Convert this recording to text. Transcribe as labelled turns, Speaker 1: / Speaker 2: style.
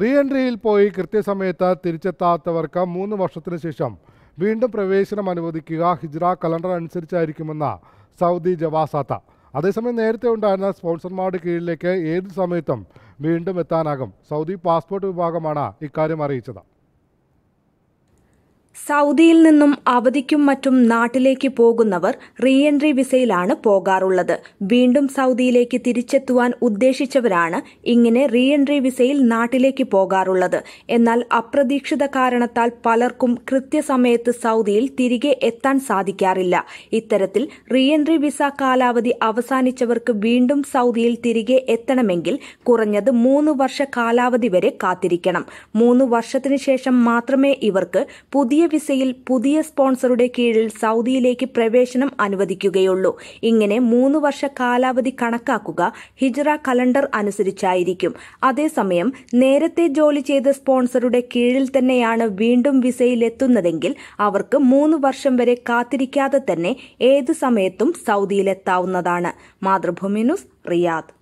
Speaker 1: re എൻട്രിയിൽ പോയി കൃത്യസമയത്ത് തിരിച്ചെത്താത്തവർക്ക് മൂന്ന് വർഷത്തിന് ശേഷം വീണ്ടും പ്രവേശനം അനുവദിക്കുക ഹിജ്റ കലണ്ടർ അനുസരിച്ചായിരിക്കുമെന്ന സൗദി ജവാസാത്ത അതേസമയം നേരത്തെ ഉണ്ടായിരുന്ന സ്പോൺസർമാരുടെ കീഴിലേക്ക് ഏത് സമയത്തും വീണ്ടും എത്താനാകും സൗദി പാസ്പോർട്ട് വിഭാഗമാണ് ഇക്കാര്യം അറിയിച്ചത്
Speaker 2: സൗദിയിൽ നിന്നും അവധിക്കും മറ്റും നാട്ടിലേക്ക് പോകുന്നവർ റീഎൻട്രി വിസയിലാണ് പോകാറുള്ളത് വീണ്ടും സൗദിയിലേക്ക് തിരിച്ചെത്തുവാൻ ഉദ്ദേശിച്ചവരാണ് ഇങ്ങനെ റീഎൻട്രി വിസയിൽ നാട്ടിലേക്ക് പോകാറുള്ളത് എന്നാൽ അപ്രതീക്ഷിത കാരണത്താൽ പലർക്കും കൃത്യസമയത്ത് സൗദിയിൽ തിരികെ എത്താൻ സാധിക്കാറില്ല ഇത്തരത്തിൽ റീഎൻട്രി വിസ കാലാവധി അവസാനിച്ചവർക്ക് വീണ്ടും സൗദിയിൽ തിരികെ എത്തണമെങ്കിൽ കുറഞ്ഞത് മൂന്ന് വർഷ കാലാവധി വരെ കാത്തിരിക്കണം മൂന്ന് വർഷത്തിനു ശേഷം മാത്രമേ ഇവർക്ക് പുതിയ വിസയിൽ പുതിയ സ്പോൺസറുടെ കീഴിൽ സൗദിയിലേക്ക് പ്രവേശനം അനുവദിക്കുകയുള്ളൂ ഇങ്ങനെ മൂന്ന് വർഷ കാലാവധി കണക്കാക്കുക ഹിജറ കലണ്ടർ അനുസരിച്ചായിരിക്കും അതേസമയം നേരത്തെ ജോലി ചെയ്ത സ്പോൺസറുടെ കീഴിൽ തന്നെയാണ് വീണ്ടും വിസയിലെത്തുന്നതെങ്കിൽ അവർക്ക് മൂന്ന് വർഷം വരെ കാത്തിരിക്കാതെ തന്നെ ഏത് സമയത്തും സൗദിയിലെത്താവുന്നതാണ് മാതൃഭൂമി ന്യൂസ് റിയാദ്